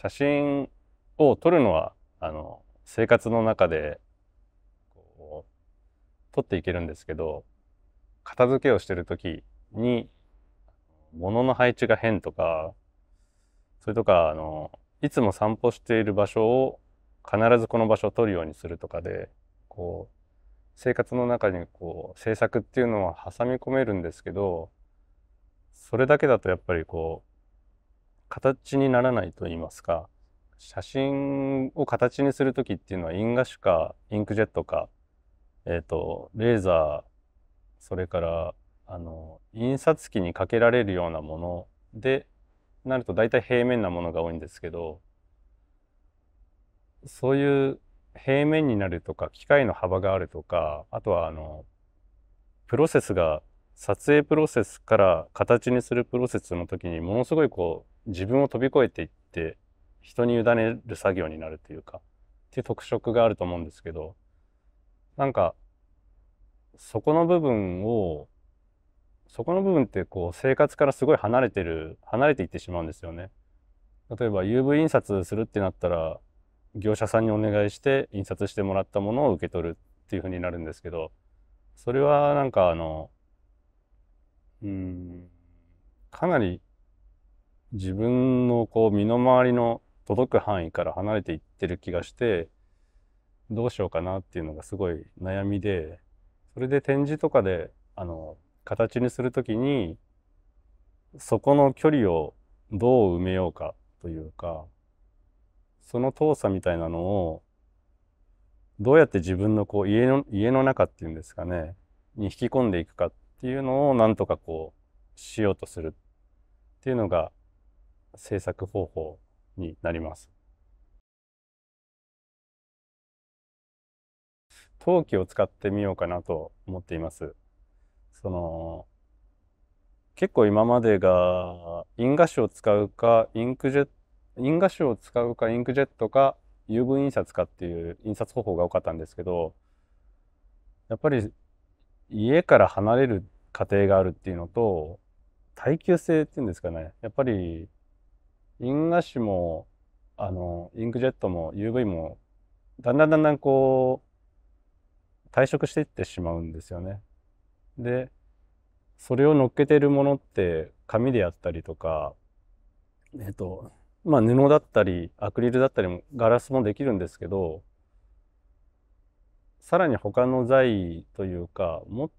写真を撮るのはあの生活の中でこう撮っていけるんですけど片付けをしてる時に物の配置が変とかそれとかあのいつも散歩している場所を必ずこの場所を撮るようにするとかでこう生活の中にこう制作っていうのは挟み込めるんですけどそれだけだとやっぱりこう形にならないと言いますか写真を形にする時っていうのはインガかインクジェットか、えーと、レーザーそれからあの印刷機にかけられるようなものでなると大体平面なものが多いんですけどそういう平面になるとか機械の幅があるとかあとはあのプロセスが撮影プロセスから形にするプロセスの時にものすごいこう自分を飛び越えていって人に委ねる作業になるというかっていう特色があると思うんですけどなんかそこの部分をそこの部分ってこう生活からすごい離れてる離れていってしまうんですよね。例えば UV 印刷するってなったら業者さんにお願いして印刷してもらったものを受け取るっていうふうになるんですけどそれはなんかあのうんかなり自分のこう身の回りの届く範囲から離れていってる気がしてどうしようかなっていうのがすごい悩みでそれで展示とかであの形にする時にそこの距離をどう埋めようかというかその遠さみたいなのをどうやって自分のこう家の家の中っていうんですかねに引き込んでいくかっていうのをなんとかこうしようとするっていうのが制作方法になります。陶器を使ってみようかなと思っています。その結構今までがイン画紙を使うかインクジェイン画紙を使うかインクジェットか UV 印刷かっていう印刷方法が多かったんですけどやっぱり家から離れる過程があるっていうのと耐久性っていうんですかねやっぱりインガッシュも、あの、インクジェットも UV も、だんだんだんだんこう、退色していってしまうんですよね。で、それを乗っけてるものって、紙でやったりとか、えっと、まあ布だったり、アクリルだったりも、ガラスもできるんですけど、さらに他の材というか、も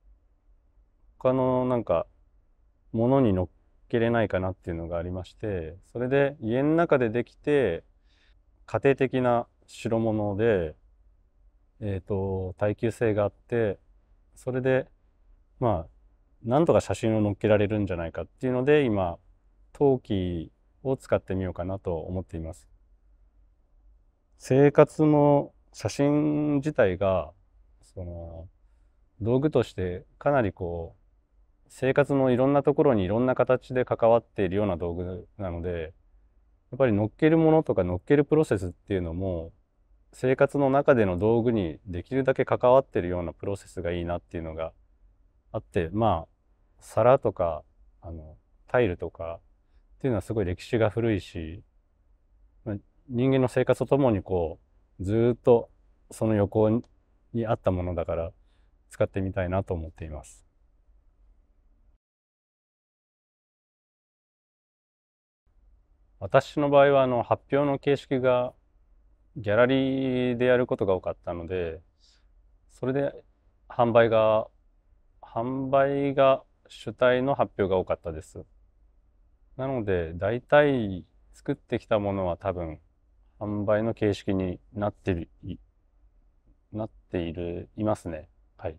他のなんか、ものに乗っけれないかなっていうのがありましてそれで家の中でできて家庭的な代物で、えーと、と耐久性があってそれでまあなんとか写真を載っけられるんじゃないかっていうので今陶器を使ってみようかなと思っています。生活の写真自体がその道具としてかなりこう生活のいろんなところにいろんな形で関わっているような道具なのでやっぱり乗っけるものとか乗っけるプロセスっていうのも生活の中での道具にできるだけ関わってるようなプロセスがいいなっていうのがあってまあ皿とかあのタイルとかっていうのはすごい歴史が古いし人間の生活とともにこうずっとその横にあったものだから使ってみたいなと思っています。私の場合はあの発表の形式がギャラリーでやることが多かったのでそれで販売が販売が主体の発表が多かったですなので大体作ってきたものは多分販売の形式になってるなっているいますねはい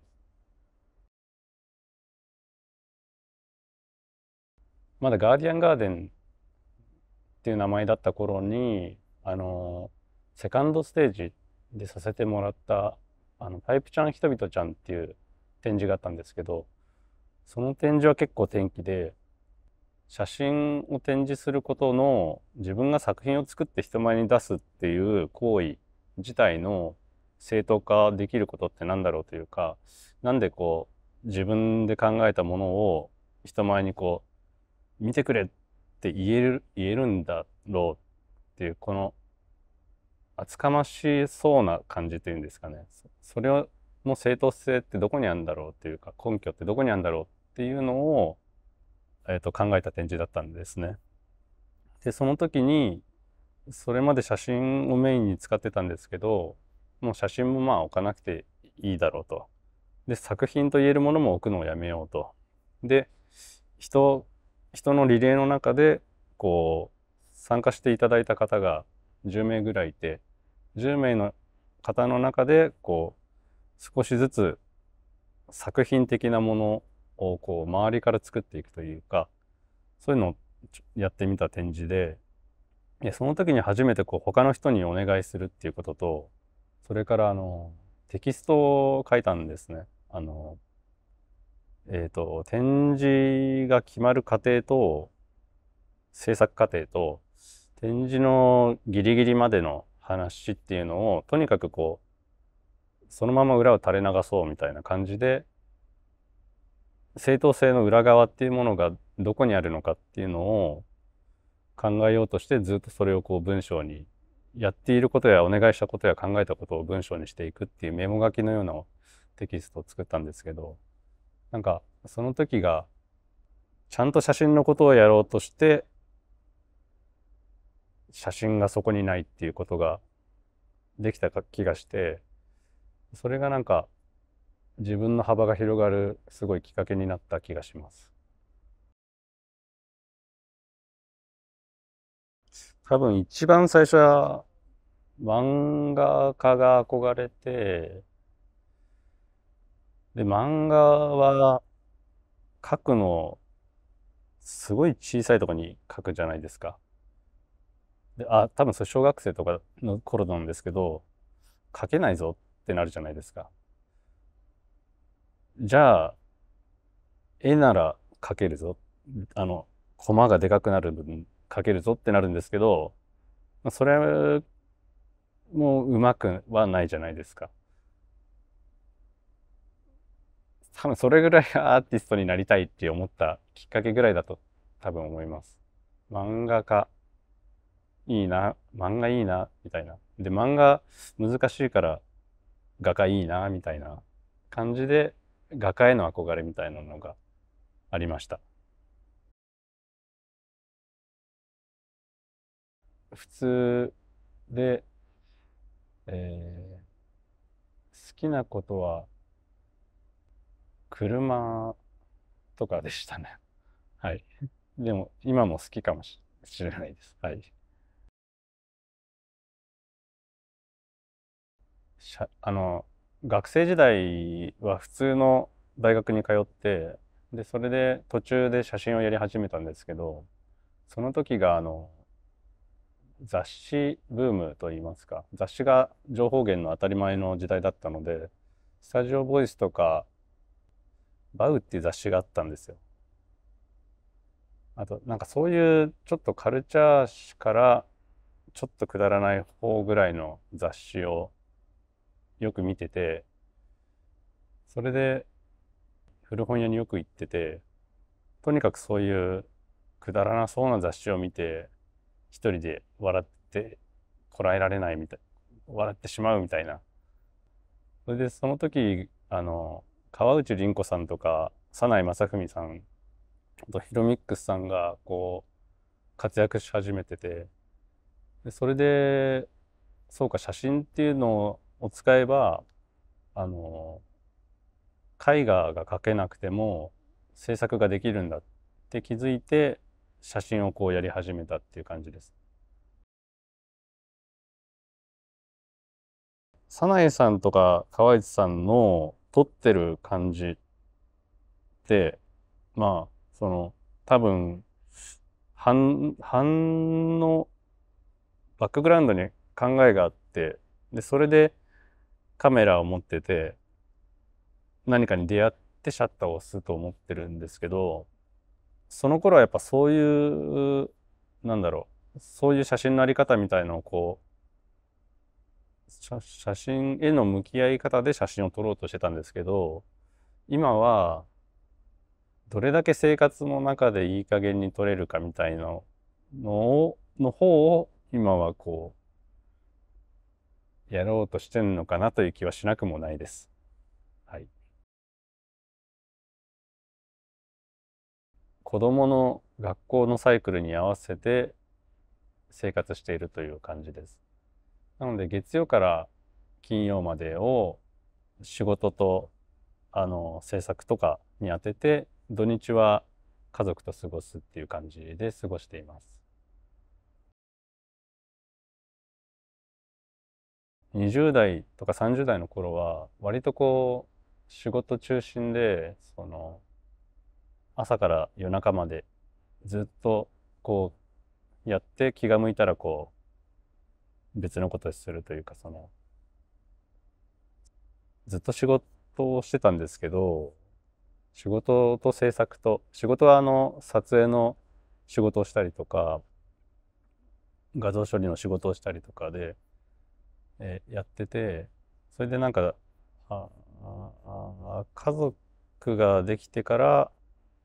まだガーディアンガーデンっていう名前だった頃にあのセカンドステージでさせてもらったあのパイプちゃん人々ちゃんっていう展示があったんですけどその展示は結構転機で写真を展示することの自分が作品を作って人前に出すっていう行為自体の正当化できることって何だろうというかなんでこう自分で考えたものを人前にこう見てくれっって言える、言えるんだろうっていう、この厚かましそうな感じというんですかねそれをの正当性ってどこにあるんだろうっていうか根拠ってどこにあるんだろうっていうのを、えー、と考えた展示だったんですね。でその時にそれまで写真をメインに使ってたんですけどもう写真もまあ置かなくていいだろうと。で作品と言えるものも置くのをやめようと。で人人のリレーの中でこう参加していただいた方が10名ぐらいいて10名の方の中でこう少しずつ作品的なものをこう周りから作っていくというかそういうのをやってみた展示でその時に初めてこう他の人にお願いするっていうこととそれからあのテキストを書いたんですね。あのえっ、ー、と、展示が決まる過程と、制作過程と、展示のギリギリまでの話っていうのを、とにかくこう、そのまま裏を垂れ流そうみたいな感じで、正当性の裏側っていうものがどこにあるのかっていうのを考えようとしてずっとそれをこう文章にやっていることやお願いしたことや考えたことを文章にしていくっていうメモ書きのようなテキストを作ったんですけどなんかその時がちゃんと写真のことをやろうとして写真がそこにないっていうことができた気がしてそれがなんか自分の幅が広がるすごいきっかけになった気がします。多分一番最初は漫画家が憧れてで、漫画は書くの、すごい小さいとこに書くじゃないですか。で、あ、多分それ小学生とかの頃なんですけど、書けないぞってなるじゃないですか。じゃあ、絵なら書けるぞ。あの、コマがでかくなる分書けるぞってなるんですけど、それもうまくはないじゃないですか。多分それぐらいがアーティストになりたいって思ったきっかけぐらいだと多分思います。漫画家、いいな、漫画いいな、みたいな。で、漫画難しいから画家いいな、みたいな感じで画家への憧れみたいなのがありました。普通で、えー、好きなことは車とかでしたね。はい。でも、今も好きかもしれないです。はい。あの、学生時代は普通の大学に通って、で、それで途中で写真をやり始めたんですけど、その時が、あの、雑誌ブームといいますか、雑誌が情報源の当たり前の時代だったので、スタジオボイスとかバウっていう雑誌があったんですよ。あと、なんかそういうちょっとカルチャー誌からちょっとくだらない方ぐらいの雑誌をよく見てて、それで古本屋によく行ってて、とにかくそういうくだらなそうな雑誌を見て、一人で笑ってこらえられないみたい、笑ってしまうみたいな。それでその時、あの、川内凛子さんとか早苗正文さんとヒロミックスさんがこう活躍し始めててでそれでそうか写真っていうのを使えばあの絵画が描けなくても制作ができるんだって気づいて写真をこうやり始めたっていう感じです。早苗さんとか川内さんの撮ってる感じって、まあ、その、多分、反、反の、バックグラウンドに考えがあって、で、それでカメラを持ってて、何かに出会ってシャッターを押すと思ってるんですけど、その頃はやっぱそういう、なんだろう、そういう写真のあり方みたいのをこう、写真への向き合い方で写真を撮ろうとしてたんですけど今はどれだけ生活の中でいい加減に撮れるかみたいなのをの方を今はこうやろうとしてんのかなという気はしなくもないです。はい、子どもの学校のサイクルに合わせて生活しているという感じです。なので月曜から金曜までを仕事とあの制作とかに当てて土日は家族と過ごすっていう感じで過ごしています。20代とか30代の頃は割とこう仕事中心でその朝から夜中までずっとこうやって気が向いたらこう別のことをするというか、その、ずっと仕事をしてたんですけど、仕事と制作と、仕事はあの、撮影の仕事をしたりとか、画像処理の仕事をしたりとかで、えやってて、それでなんか、ああ家族ができてから、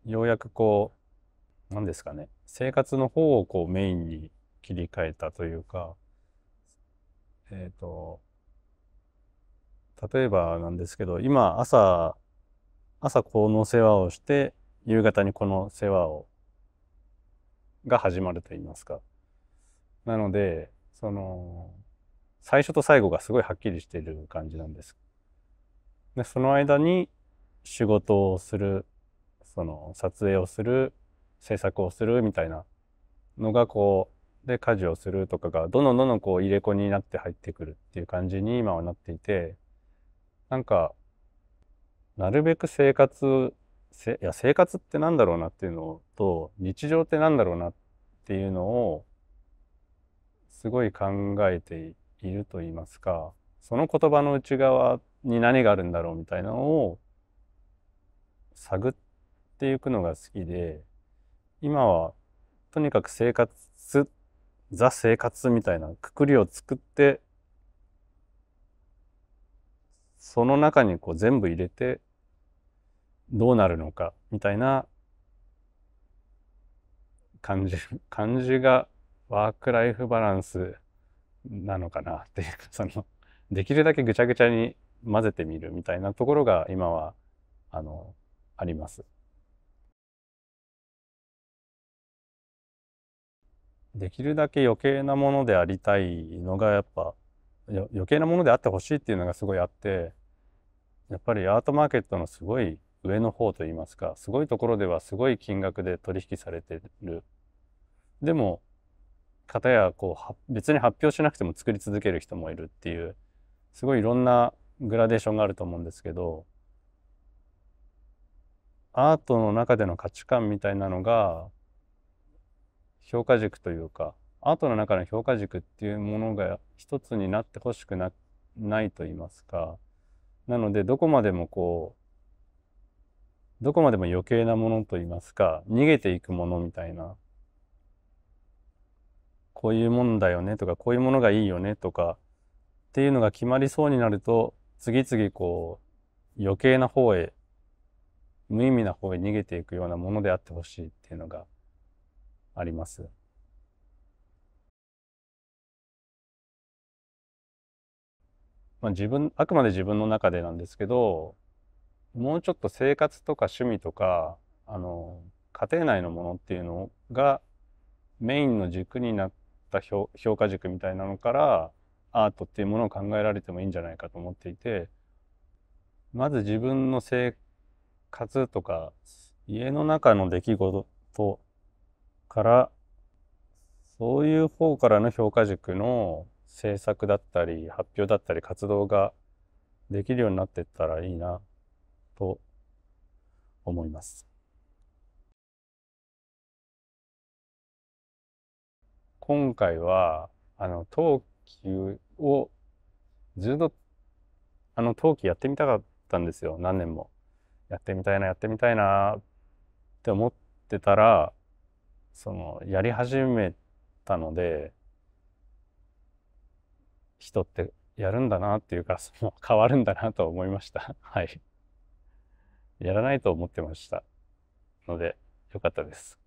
ようやくこう、何ですかね、生活の方をこうメインに切り替えたというか、えっ、ー、と、例えばなんですけど、今朝、朝この世話をして、夕方にこの世話を、が始まると言いますか。なので、その、最初と最後がすごいはっきりしている感じなんです。で、その間に仕事をする、その撮影をする、制作をするみたいなのがこう、で家事をするとかがどんどんどんどんこう入れ子になって入ってくるっていう感じに今はなっていてなんかなるべく生活せいや生活ってなんだろうなっていうのと日常ってなんだろうなっていうのをすごい考えていると言いますかその言葉の内側に何があるんだろうみたいなのを探っていくのが好きで今はとにかく生活ザ生活みたいなくくりを作って、その中にこう全部入れて、どうなるのかみたいな感じ、感じがワークライフバランスなのかなっていうか、その、できるだけぐちゃぐちゃに混ぜてみるみたいなところが今は、あの、あります。できるだけ余計なものでありたいのがやっぱ余計なものであってほしいっていうのがすごいあってやっぱりアートマーケットのすごい上の方といいますかすごいところではすごい金額で取引されてるでも方やこう別に発表しなくても作り続ける人もいるっていうすごいいろんなグラデーションがあると思うんですけどアートの中での価値観みたいなのが評価軸というかアートの中の評価軸っていうものが一つになってほしくなないと言いますかなのでどこまでもこうどこまでも余計なものと言いますか逃げていくものみたいなこういうもんだよねとかこういうものがいいよねとかっていうのが決まりそうになると次々こう余計な方へ無意味な方へ逃げていくようなものであってほしいっていうのがあります。まあ、自分あくまで自分の中でなんですけどもうちょっと生活とか趣味とかあの家庭内のものっていうのがメインの軸になった評価軸みたいなのからアートっていうものを考えられてもいいんじゃないかと思っていてまず自分の生活とか家の中の出来事とからそういう方からの評価軸の制作だったり発表だったり活動ができるようになってったらいいなと思います。今回はあの陶器をっとあの陶器やってみたかったんですよ何年もやってみたいなやってみたいなって思ってたらそのやり始めたので人ってやるんだなっていうかその 変わるんだなと思いました はいやらないと思ってましたのでよかったです